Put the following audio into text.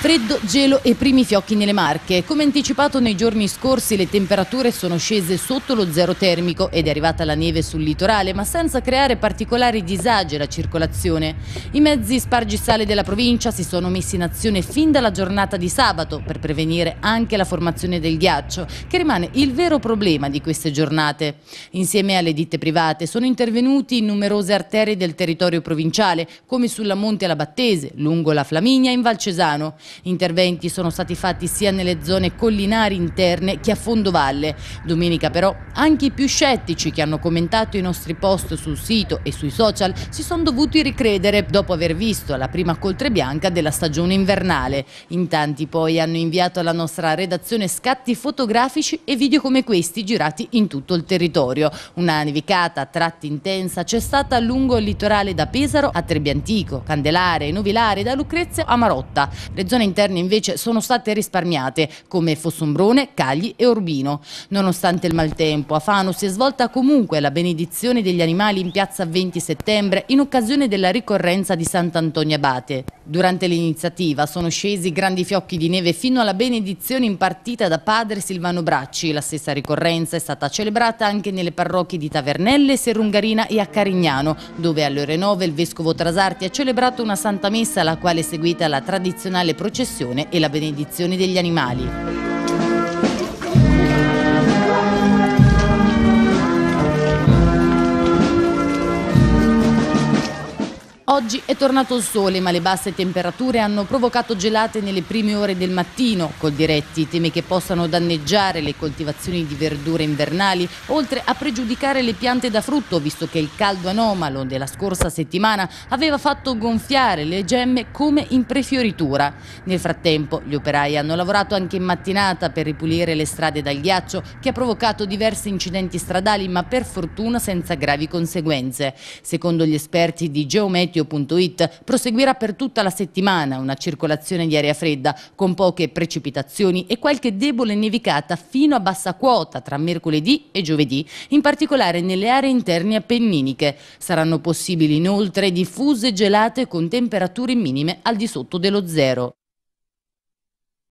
Freddo, gelo e primi fiocchi nelle Marche. Come anticipato nei giorni scorsi le temperature sono scese sotto lo zero termico ed è arrivata la neve sul litorale ma senza creare particolari disagi alla circolazione. I mezzi spargisale della provincia si sono messi in azione fin dalla giornata di sabato per prevenire anche la formazione del ghiaccio che rimane il vero problema di queste giornate. Insieme alle ditte private sono intervenuti in numerose arterie del territorio provinciale come sulla Monte Alabattese, lungo la Flaminia e in Valcesano. Interventi sono stati fatti sia nelle zone collinari interne che a fondo valle. Domenica però anche i più scettici che hanno commentato i nostri post sul sito e sui social si sono dovuti ricredere dopo aver visto la prima coltre bianca della stagione invernale. In tanti poi hanno inviato alla nostra redazione scatti fotografici e video come questi girati in tutto il territorio. Una nevicata a tratti intensa c'è stata lungo il litorale da Pesaro a Trebbiantico, Candelare, Novilare, da Lucrezia a Marotta. Le zone amministrazioni interne invece sono state risparmiate, come Fossombrone, Cagli e Urbino. Nonostante il maltempo, a Fano si è svolta comunque la benedizione degli animali in piazza 20 settembre in occasione della ricorrenza di Sant'Antonio Abate. Durante l'iniziativa sono scesi grandi fiocchi di neve fino alla benedizione impartita da padre Silvano Bracci. La stessa ricorrenza è stata celebrata anche nelle parrocchie di Tavernelle, Serungarina e a Carignano, dove alle ore 9 il vescovo Trasarti ha celebrato una santa messa alla quale è seguita la tradizionale processione e la benedizione degli animali. Oggi è tornato il sole, ma le basse temperature hanno provocato gelate nelle prime ore del mattino. Col diretti teme che possano danneggiare le coltivazioni di verdure invernali, oltre a pregiudicare le piante da frutto, visto che il caldo anomalo della scorsa settimana aveva fatto gonfiare le gemme come in prefioritura. Nel frattempo, gli operai hanno lavorato anche in mattinata per ripulire le strade dal ghiaccio, che ha provocato diversi incidenti stradali, ma per fortuna senza gravi conseguenze. Secondo gli esperti di geometeo, meteo.it proseguirà per tutta la settimana una circolazione di aria fredda con poche precipitazioni e qualche debole nevicata fino a bassa quota tra mercoledì e giovedì, in particolare nelle aree interne appenniniche. Saranno possibili inoltre diffuse gelate con temperature minime al di sotto dello zero.